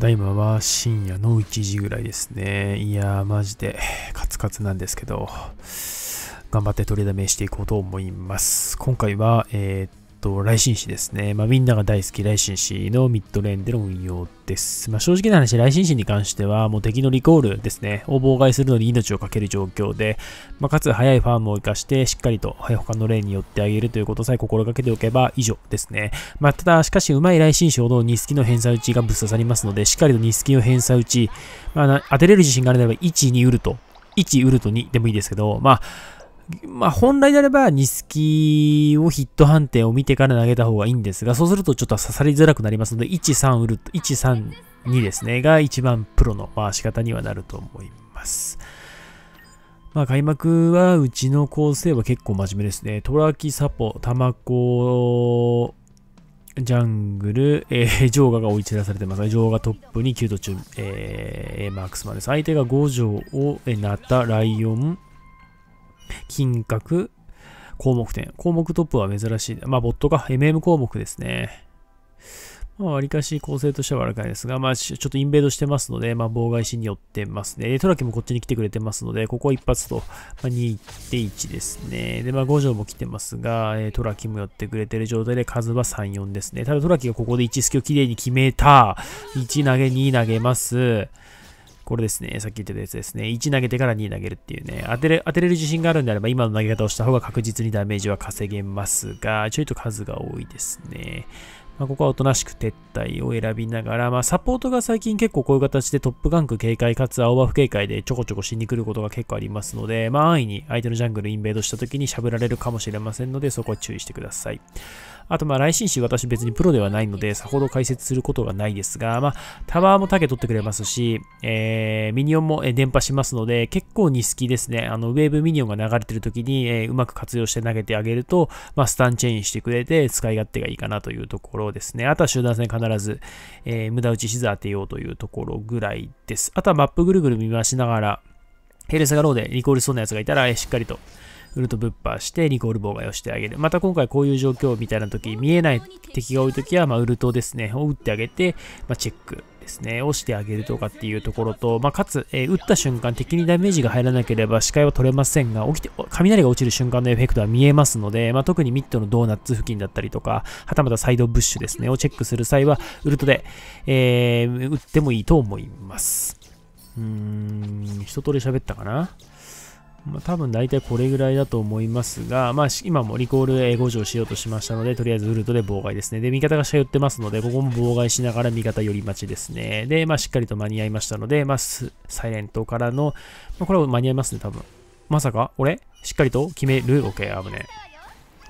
だいまは深夜の1時ぐらいですね。いやー、マジでカツカツなんですけど、頑張って取りだめしていこうと思います。今回は、えー、と、来信誌ですね。まあ、みんなが大好き来信誌のミッドレーンでの運用です。まあ、正直な話、来信誌に関しては、もう敵のリコールですね、を妨害するのに命を懸ける状況で、まあ、かつ早いファームを生かして、しっかりと、はい、他のンによってあげるということさえ心がけておけば以上ですね。まあ、ただ、しかし、うまい来信誌ほど、ニスキの偏差打ちがぶっ刺さりますので、しっかりとニスキの偏差打ち、まあ、当てれる自信があれば、1、2ウルト、1ウルト2でもいいですけど、まあ、まあ、本来であれば、ニスキをヒット判定を見てから投げた方がいいんですが、そうするとちょっと刺さりづらくなりますので、1、3ウルト、1、3、2ですね、が一番プロの回し方にはなると思います。まあ、開幕はうちの構成は結構真面目ですね。トラキ、サポ、タマコ、ジャングル、えー、ジョーガが追い散らされてます。ジョーガトップに9度中、えー、マックスンです。相手が5条を、えー、ナタ、ライオン、金額、項目点。項目トップは珍しい。まあ、ボットか。MM 項目ですね。まあ、割かし構成としては悪くないですが、まあ、ちょっとインベードしてますので、まあ、妨害しによってますね。トラキもこっちに来てくれてますので、ここは一発と、まあ、2っ1ですね。で、まあ、5条も来てますが、えトラキも寄ってくれてる状態で、数は3、4ですね。ただ、トラキがここで1スキをきれいに決めた。1投げ、2投げます。これですね、さっき言ってたやつですね。1投げてから2投げるっていうね、当てれ当てれる自信があるんであれば、今の投げ方をした方が確実にダメージは稼げますが、ちょいと数が多いですね。まあ、ここはおとなしく撤退を選びながら、まあ、サポートが最近結構こういう形でトップガンク警戒かつ青バフ警戒でちょこちょこしに来ることが結構ありますので、まあ、安易に相手のジャングルインベードした時にしゃぶられるかもしれませんので、そこは注意してください。あとまあ来信誌私別にプロではないので、さほど解説することがないですが、まあタワーも竹取ってくれますし、えー、ミニオンも電波しますので、結構に好きですね。あの、ウェーブミニオンが流れてる時に、えー、うまく活用して投げてあげると、まあスタンチェインしてくれて使い勝手がいいかなというところですね。あとは集団戦必ず、えー、無駄打ちしず当てようというところぐらいです。あとはマップぐるぐる見回しながら、ヘルスがローでリコールしそうなやつがいたら、えー、しっかりとウルトブッパーしてリコール妨害をしてあげる。また今回こういう状況みたいな時、見えない敵が多い時は、まウルトですね、を打ってあげて、まチェックですね、押してあげるとかっていうところと、まあ、かつ、えー、打った瞬間敵にダメージが入らなければ視界は取れませんが、起きて、雷が落ちる瞬間のエフェクトは見えますので、まあ、特にミッドのドーナッツ付近だったりとか、はたまたサイドブッシュですね、をチェックする際は、ウルトで、えー、ってもいいと思います。うーん、一通り喋ったかなまあ、多分大体これぐらいだと思いますが、まあ、今もリコール A5 条しようとしましたので、とりあえずウルトで妨害ですね。で、味方がしゃ寄ってますので、ここも妨害しながら味方寄り待ちですね。で、まあ、しっかりと間に合いましたので、まあ、サイレントからの、まあ、これは間に合いますね、多分。まさか俺しっかりと決める ?OK、危ねえ。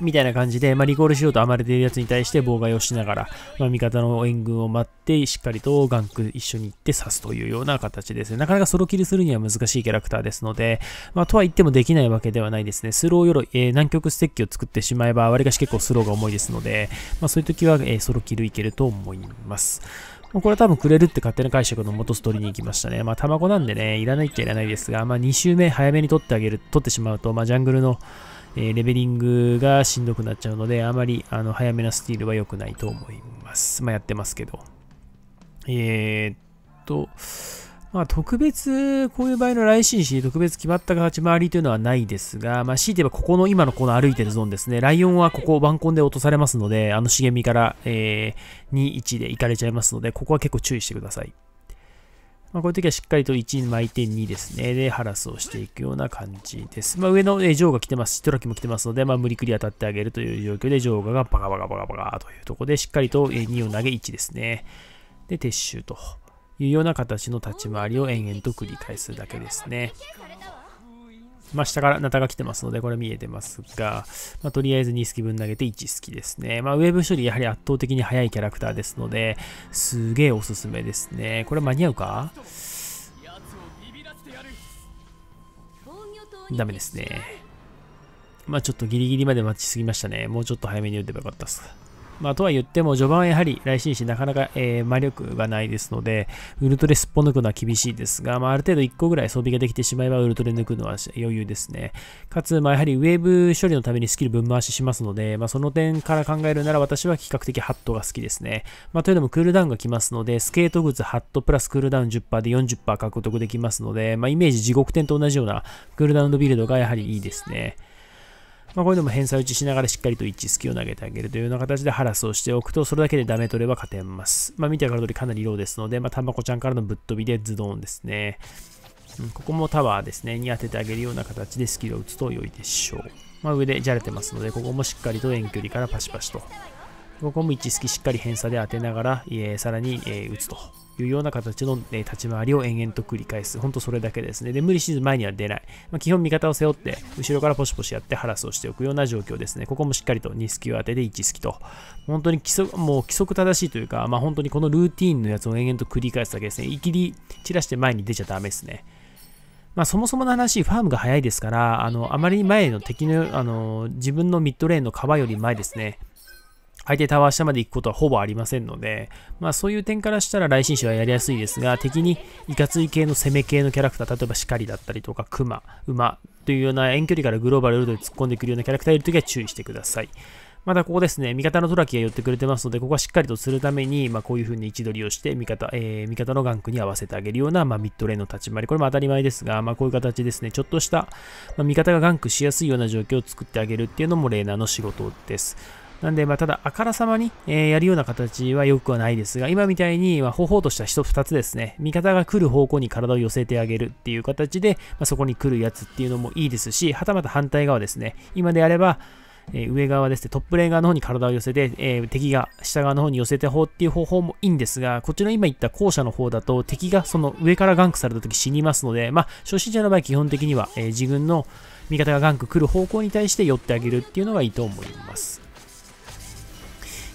みたいな感じで、まあ、リコールしようと暴れているやつに対して妨害をしながら、まあ、味方の援軍を待って、しっかりとガンク一緒に行って刺すというような形ですね。なかなかソロキルするには難しいキャラクターですので、まあ、とは言ってもできないわけではないですね。スロー鎧、えー、南極ステッキを作ってしまえば、割かし結構スローが重いですので、まあ、そういう時は、えー、ソロキルいけると思います。これは多分くれるって勝手な解釈の元ストーリーに行きましたね。まあ、卵なんでね、いらないっちゃいらないですが、まあ、2周目早めに取ってあげる、取ってしまうと、まあ、ジャングルの、えー、レベリングがしんどくなっちゃうので、あまりあの早めなスティールは良くないと思います。まあ、やってますけど。えー、っと、まあ、特別、こういう場合の来進し、特別決まった勝ち回りというのはないですが、まあ、強いて言えばここの、今のこの歩いてるゾーンですね。ライオンはここ、バンコンで落とされますので、あの茂みから、えー、2、1で行かれちゃいますので、ここは結構注意してください。まあ、こういう時はしっかりと1枚点2ですね。で、ハラスをしていくような感じです。まあ、上の、えー、ジョーが来てます。し、トラキも来てますので、まあ、無理くり当たってあげるという状況で、ジョーがバカバカバカバカというところで、しっかりと、えー、2を投げ1ですね。で、撤収というような形の立ち回りを延々と繰り返すだけですね。まあ、下からナタが来てますので、これ見えてますが、まあ、とりあえず2スキ分投げて1好きですね。まあ、ウェーブ処理やはり圧倒的に速いキャラクターですので、すげえおすすめですね。これ間に合うかダメですね。まあ、ちょっとギリギリまで待ちすぎましたね。もうちょっと早めに打てばよかったっす。まあ、とは言っても、序盤はやはり、来シーシなかなか、えー、魔力がないですので、ウルトレすっぽ抜くのは厳しいですが、まあ、ある程度1個ぐらい装備ができてしまえば、ウルトレ抜くのは余裕ですね。かつ、まあ、やはりウェーブ処理のためにスキル分回ししますので、まあ、その点から考えるなら、私は比較的ハットが好きですね。まあ、というのも、クールダウンが来ますので、スケート靴ハットプラスクールダウン10%で40%獲得できますので、まあ、イメージ地獄点と同じようなクールダウンのビルドがやはりいいですね。まあ、こういうのも偏差打ちしながらしっかりと1スキを投げてあげるというような形でハラスをしておくと、それだけでダメ取れば勝てます。まあ、見てわかる通りかなりローですので、まあ、タマコちゃんからのぶっ飛びでズドンですね。うん、ここもタワーですね、に当ててあげるような形でスキルを打つと良いでしょう。まあ、上でじゃれてますので、ここもしっかりと遠距離からパシパシと。ここも1スキしっかり偏差で当てながら、えー、さらに、えー、打つと。いうような形の、ね、立ち回りを延々と繰り返す。ほんとそれだけですね。で、無理しず前には出ない。まあ、基本味方を背負って、後ろからポシポシやってハラスをしておくような状況ですね。ここもしっかりと2スキを当てで1スキと。本当に規則、もう規則正しいというか、まあ、本当にこのルーティーンのやつを延々と繰り返すだけですね。いきり散らして前に出ちゃダメですね。まあ、そもそもの話、ファームが早いですから、あのあまり前の敵のあの自分のミッドレーンの川より前ですね、相手タワー下まで行くことはほぼありませんので、まあそういう点からしたら来神士はやりやすいですが、敵にいかつい系の攻め系のキャラクター、例えばシカリだったりとか、クマ、馬というような遠距離からグローバルルートに突っ込んでくるようなキャラクターいるときは注意してください。またここですね、味方のトラキが寄ってくれてますので、ここはしっかりとするために、まあ、こういう風に位置取りをして、味方、えー、味方のガンクに合わせてあげるような、まあ、ミッドレーンの立ち回り。これも当たり前ですが、まあ、こういう形ですね、ちょっとした、ま味方がガンクしやすいような状況を作ってあげるっていうのもレーナーの仕事です。なんで、まあ、ただ、あからさまに、えー、やるような形は良くはないですが、今みたいに、まあ、方法としてはつ二つですね、味方が来る方向に体を寄せてあげるっていう形で、まあ、そこに来るやつっていうのもいいですし、はたまた反対側ですね、今であれば、えー、上側ですね、トップレーン側の方に体を寄せて、えー、敵が下側の方に寄せて方っていう方法もいいんですが、こっちの今言った後者の方だと、敵がその上からガンクされた時死にますので、まあ、初心者の場合基本的には、え自分の味方がガンク来る方向に対して寄ってあげるっていうのがいいと思います。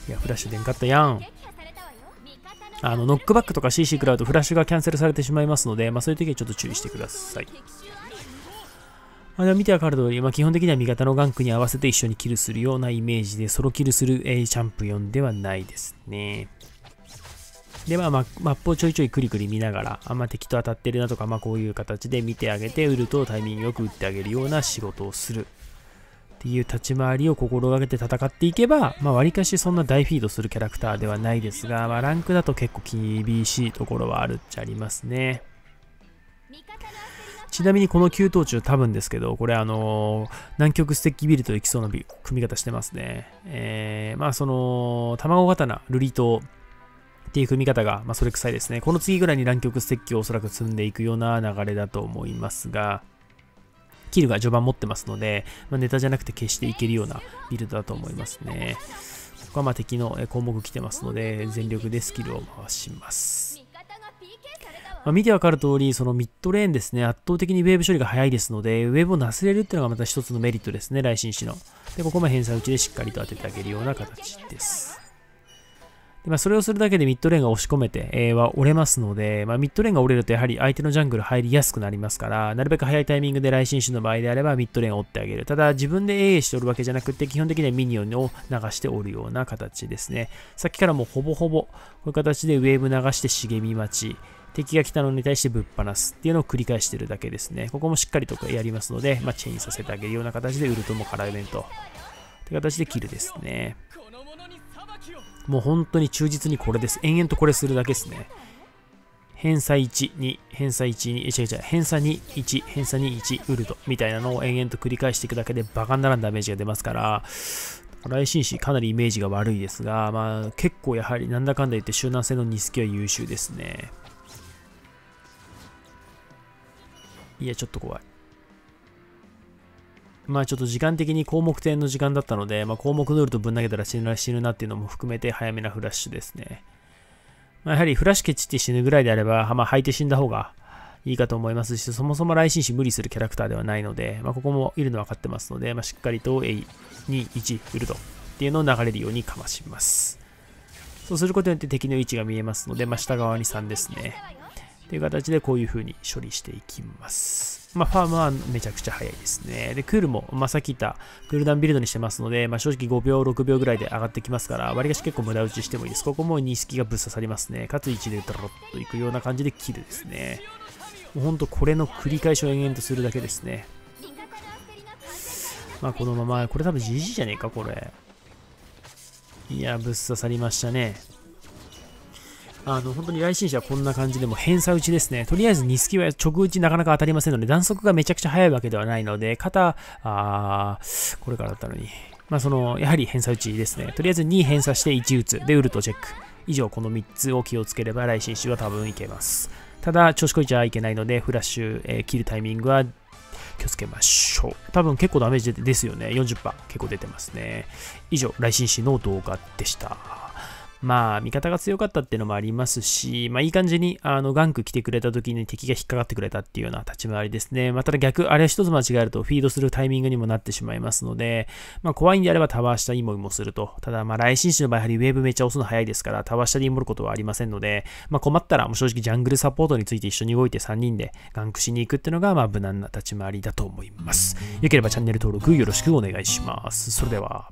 いや、フラッシュでんかったやん。あの、ノックバックとか CC 食らうとフラッシュがキャンセルされてしまいますので、まあ、そういう時はちょっと注意してください。まあ、で見てわかる通り、まあ、基本的には味方のガンクに合わせて一緒にキルするようなイメージで、ソロキルする、えー、チャンピオンではないですね。で、まあ、マップをちょいちょいクリクリ見ながら、あんま敵と当たってるなとか、まあ、こういう形で見てあげて、ウルトをタイミングよく打ってあげるような仕事をする。っていう立ち回りを心がけて戦っていけば、まあ、割かしそんな大フィードするキャラクターではないですが、まあ、ランクだと結構厳しいところはあるっちゃありますね。ちなみにこの9湯中多分ですけど、これあのー、南極ステッキビルと行きそうな組み方してますね。えー、まあその、卵刀、ルリ刀っていう組み方が、まあ、それ臭いですね。この次ぐらいに南極ステッキをおそらく積んでいくような流れだと思いますが、キルが序盤持ってますので、まあ、ネタじゃなくて決していけるようなビルドだと思いますね。ここはま敵の項目来てますので、全力でスキルを回します。まあ、見てわかる通り、そのミッドレーンですね、圧倒的にウェーブ処理が早いですので、ウェーブをなすれるっていうのがまた一つのメリットですね、来進士の。で、ここも偏差打ちでしっかりと当ててあげるような形です。でまあ、それをするだけでミッドレーンが押し込めて、えは折れますので、まあ、ミッドレーンが折れるとやはり相手のジャングル入りやすくなりますから、なるべく早いタイミングで来進手の場合であればミッドレーンを折ってあげる。ただ自分で AA しておるわけじゃなくて、基本的にはミニオンを流しておるような形ですね。さっきからもうほぼほぼこういう形でウェーブ流して茂み待ち。敵が来たのに対してぶっ放すっていうのを繰り返してるだけですね。ここもしっかりとやりますので、まあ、チェインさせてあげるような形でウルトも絡めると。って形でキルですね。もう本当に忠実にこれです。延々とこれするだけですね。偏差1、2、偏差1、2、違う違う、偏差2、1、偏差2、1、ウルドみたいなのを延々と繰り返していくだけでバカにならんダメージが出ますから、来新市かなりイメージが悪いですが、まあ結構やはりなんだかんだ言って集団戦のニスケは優秀ですね。いや、ちょっと怖い。まあちょっと時間的に項目点の時間だったので、まあ、項目ールとぶん投げたら死ぬな死ぬなっていうのも含めて早めなフラッシュですね。まあ、やはりフラッシュケチって死ぬぐらいであれば、まあ、履いて死んだ方がいいかと思いますし、そもそも来神士無理するキャラクターではないので、まあ、ここもいるの分かってますので、まあ、しっかりと A、2、1、ウルドっていうのを流れるようにかまします。そうすることによって敵の位置が見えますので、まあ、下側に3ですね。という形でこういう風に処理していきます。まあ、ファームはめちゃくちゃ早いですね。で、クールも、まあ、さっき言ったクールダウンビルドにしてますので、まあ、正直5秒、6秒ぐらいで上がってきますから、割りかし結構無駄打ちしてもいいです。ここも2隙がぶっ刺さりますね。かつ1でドロッといくような感じで切るですね。もうほんとこれの繰り返しを延々とするだけですね。まあ、このまま、これ多分 GG じゃねえか、これ。いや、ぶっ刺さりましたね。あの、本当に来信者はこんな感じでも偏差打ちですね。とりあえず2スキは直打ちなかなか当たりませんので、弾速がめちゃくちゃ速いわけではないので、肩、あこれからだったのに。まあ、その、やはり偏差打ちですね。とりあえず2偏差して1打つ。で、ウルトチェック。以上、この3つを気をつければ、来信種は多分いけます。ただ、調子こいちゃいけないので、フラッシュ、えー、切るタイミングは気をつけましょう。多分結構ダメージですよね。40%結構出てますね。以上、来信誌の動画でした。まあ、味方が強かったっていうのもありますし、まあ、いい感じに、あの、ガンク来てくれた時に敵が引っかかってくれたっていうような立ち回りですね。まあ、ただ逆、あれは一つ間違えるとフィードするタイミングにもなってしまいますので、まあ、怖いんであればタワー下イモイもすると。ただ、まあ、来進士の場合、やはりウェーブめっちゃ押すの早いですから、タワー下にイモることはありませんので、まあ、困ったら、もう正直ジャングルサポートについて一緒に動いて3人でガンクしに行くっていうのが、まあ、無難な立ち回りだと思います。よければチャンネル登録よろしくお願いします。それでは。